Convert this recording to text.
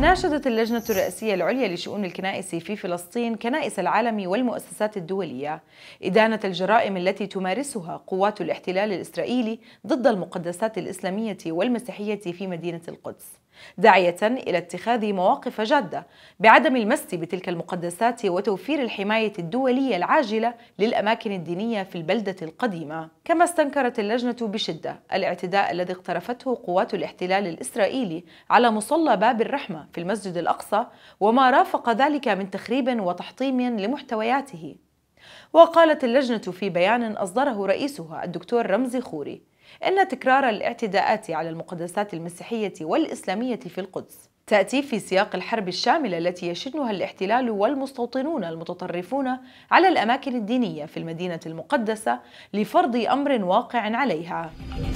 ناشدت اللجنة الرئاسية العليا لشؤون الكنائس في فلسطين كنائس العالم والمؤسسات الدولية إدانة الجرائم التي تمارسها قوات الاحتلال الإسرائيلي ضد المقدسات الإسلامية والمسيحية في مدينة القدس داعية إلى اتخاذ مواقف جادة بعدم المس بتلك المقدسات وتوفير الحماية الدولية العاجلة للأماكن الدينية في البلدة القديمة كما استنكرت اللجنة بشدة الاعتداء الذي اقترفته قوات الاحتلال الإسرائيلي على مصلى باب الرحمة في المسجد الاقصى وما رافق ذلك من تخريب وتحطيم لمحتوياته وقالت اللجنه في بيان اصدره رئيسها الدكتور رمزي خوري ان تكرار الاعتداءات على المقدسات المسيحيه والاسلاميه في القدس تأتي في سياق الحرب الشاملة التي يشنها الاحتلال والمستوطنون المتطرفون على الأماكن الدينية في المدينة المقدسة لفرض أمر واقع عليها.